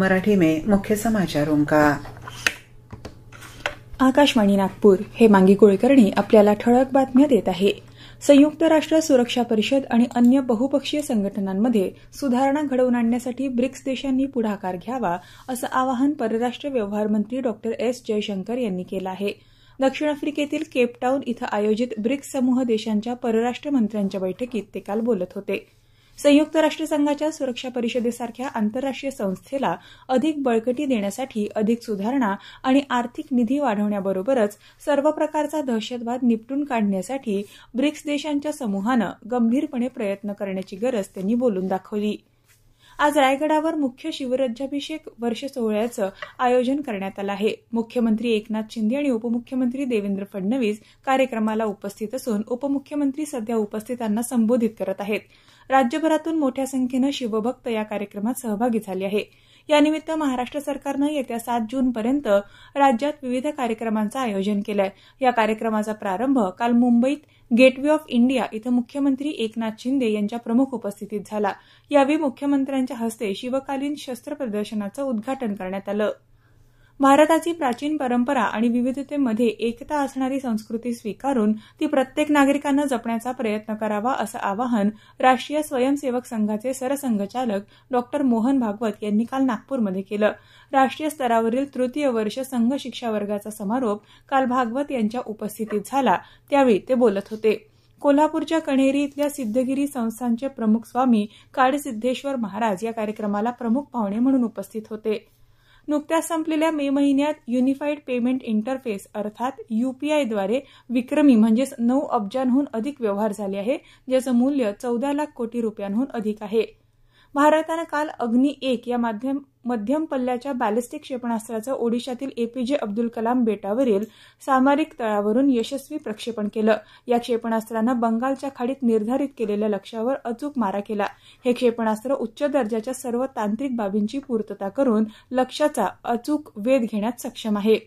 मराठी में मुख्य समाचारों आकाशवाणी नागपूर हे मांगी कुळकर्णी आपल्याला ठळक बातम्या देत आहे संयुक्त राष्ट्र सुरक्षा परिषद आणि अन्य बहुपक्षीय संघटनांमध्ये सुधारणा घडवून आणण्यासाठी ब्रिक्स देशांनी पुढाकार घ्यावा असं आवाहन परराष्ट्र व्यवहार मंत्री डॉक्टर एस जयशंकर यांनी केलं आहे दक्षिण आफ्रिकेतील केपटाऊन इथं आयोजित ब्रिक्स समूह देशांच्या परराष्ट्र मंत्र्यांच्या बैठकीत ते काल बोलत होते संयुक्त राष्ट्रसंघाच्या सुरक्षा परिषदेसारख्या आंतरराष्ट्रीय संस्थेला अधिक बळकटी देण्यासाठी अधिक सुधारणा आणि आर्थिक निधी वाढवण्याबरोबरच सर्व प्रकारचा दहशतवाद निपटून काढण्यासाठी ब्रिक्स देशांच्या समूहानं गंभीरपणे प्रयत्न करण्याची गरज त्यांनी बोलून दाखवली आज रायगडावर मुख्य शिवराज्याभिषेक वर्ष सोहळ्याचं आयोजन करण्यात आलं आहे मुख्यमंत्री एकनाथ शिंदे आणि उपमुख्यमंत्री देवेंद्र फडणवीस कार्यक्रमाला उपस्थित असून उपमुख्यमंत्री सध्या उपस्थितांना संबोधित करत आहेत राज्यभरातून मोठ्या संख्येनं शिवभक्त या कार्यक्रमात सहभागी झाले आहेत यानिमित्त महाराष्ट्र सरकारनं येत्या सात जूनपर्यंत राज्यात विविध कार्यक्रमांचं आयोजन केलं आहे या कार्यक्रमाचा प्रारंभ काल मुंबईत गेटवे ऑफ इंडिया इथं मुख्यमंत्री एकनाथ शिंदे यांच्या प्रमुख उपस्थितीत झाला यावेळी मुख्यमंत्र्यांच्या हस्ते शिवकालीन शस्त्र प्रदर्शनाचं उद्घाटन करण्यात आलं भारताची प्राचीन परंपरा आणि विविधतेमध्ये एकता असणारी संस्कृती स्वीकारून ती प्रत्येक नागरिकांना जपण्याचा प्रयत्न करावा असं आवाहन राष्ट्रीय स्वयंसेवक संघाचे सरसंघचालक डॉक्टर मोहन भागवत यांनी काल नागपूरमध्ये केलं राष्ट्रीय स्तरावरील तृतीय वर्ष संघ शिक्षा वर्गाचा समारोप काल भागवत यांच्या उपस्थितीत झाला त्यावेळी ते बोलत होते कोल्हापूरच्या कणेरी इथल्या सिद्धगिरी संस्थांचे प्रमुख स्वामी सिद्धेश्वर महाराज या कार्यक्रमाला प्रमुख पाहुणे म्हणून उपस्थित होते नुकत्याच संपलेल्या मे महिन्यात युनिफाईड पेमेंट इंटरफेस अर्थात युपीआयद्वारे विक्रमी म्हणजेच नऊ अब्जांहून अधिक व्यवहार झाले आहे ज्याचं मूल्य चौदा लाख कोटी रुपयांहून अधिक आहे भारतानं काल अग्नी एक या माध्यम मध्यम पल्ल्याच्या बॅलिस्टिक क्षेपणास्त्राचं ओडिशातील एपीजे अब्दुल कलाम बेटावरील सामरिक तळावरून यशस्वी प्रक्षेपण केलं या क्षेपणास्त्रानं बंगालच्या खाडीत निर्धारित केलेल्या लक्ष्यावर अचूक मारा केला हे क्षेपणास्त्र उच्च दर्जाच्या सर्व तांत्रिक बाबींची पूर्तता करून लक्ष्याचा अचूक वेध घेण्यात सक्षम आहे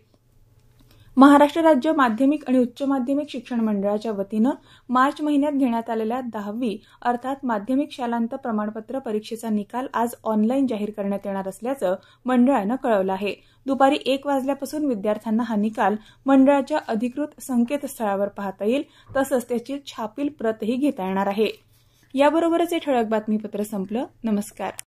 महाराष्ट्र राज्य माध्यमिक आणि उच्च माध्यमिक शिक्षण मंडळाच्या वतीनं मार्च महिन्यात घेण्यात आलेल्या दहावी अर्थात माध्यमिक शालांत प्रमाणपत्र परीक्षेचा निकाल आज ऑनलाईन जाहीर करण्यात येणार असल्याचं मंडळानं कळवलं आहे दुपारी एक वाजल्यापासून विद्यार्थ्यांना हा निकाल मंडळाच्या अधिकृत संकेतस्थळावर पाहता येईल तसंच त्याची छापील प्रतही घेता येणार आहे याबरोबरच हे ठळक बातमीपत्र संपलं नमस्कार